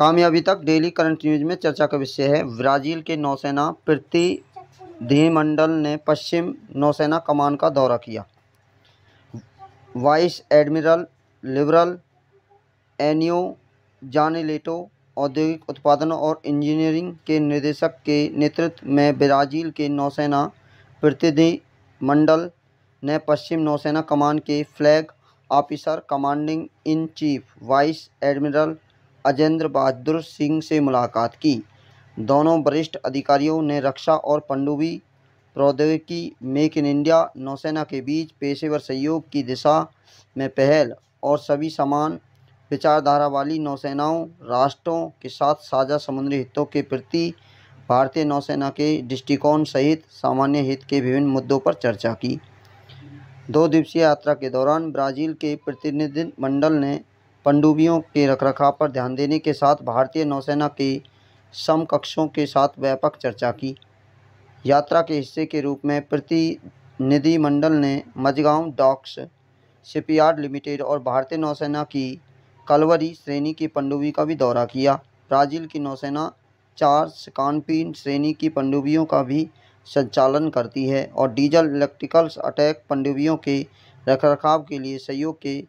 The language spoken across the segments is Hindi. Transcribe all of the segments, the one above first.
कामयाबी तक डेली करंट न्यूज में चर्चा का विषय है ब्राज़ील के नौसेना प्रतिनिधिमंडल ने पश्चिम नौसेना कमान का दौरा किया वाइस एडमिरल लिबरल एनियो जानेलेटो औद्योगिक उत्पादन और इंजीनियरिंग के निदेशक के नेतृत्व में ब्राज़ील के नौसेना प्रतिनिधिमंडल ने पश्चिम नौसेना कमान के flag officer commanding in chief vice admiral Ajendra Bahadur Singh से मुलाकात की दोनों वरिष्ठ अधिकारियों ने रक्षा और पंडुबी प्रौद्योगिकी मेक इन इंडिया नौसेना के बीच पेशेवर सहयोग की दिशा में पहल और सभी समान विचारधारा वाली नौसेनाओं राष्ट्रों के साथ साझा समुद्री हितों के प्रति भारतीय नौसेना के दृष्टिकोण सहित सामान्य हित के विभिन्न मुद्दों पर चर्चा की दो दिवसीय यात्रा के दौरान ब्राज़ील के प्रतिनिधिमंडल ने पनडुब्बियों के रखरखाव पर ध्यान देने के साथ भारतीय नौसेना के समकक्षों के साथ व्यापक चर्चा की यात्रा के हिस्से के रूप में प्रतिनिधिमंडल ने मजगांव डॉक्स शिपयार्ड लिमिटेड और भारतीय नौसेना की कलवरी श्रेणी की पनडुब्बी का भी दौरा किया ब्राज़ील की नौसेना चार कानपिन श्रेणी की पनडुब्बियों का भी संचालन करती है और डीजल इलेक्ट्रिकल्स अटैक पनडुब्बियों के रखरखाव के लिए सहयोग के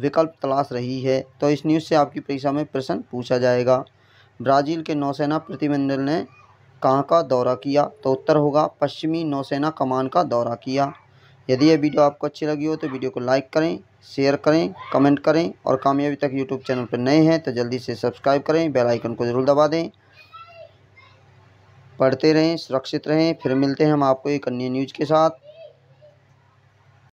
विकल्प तलाश रही है तो इस न्यूज़ से आपकी परीक्षा में प्रश्न पूछा जाएगा ब्राज़ील के नौसेना प्रतिमंडल ने कहाँ का दौरा किया तो उत्तर होगा पश्चिमी नौसेना कमान का दौरा किया यदि यह वीडियो आपको अच्छी लगी हो तो वीडियो को लाइक करें शेयर करें कमेंट करें और कामयाबी तक यूट्यूब चैनल पर नए हैं तो जल्दी से सब्सक्राइब करें बेल आइकन को ज़रूर दबा दें पढ़ते रहें सुरक्षित रहें फिर मिलते हैं हम आपको एक अन्य न्यूज़ के साथ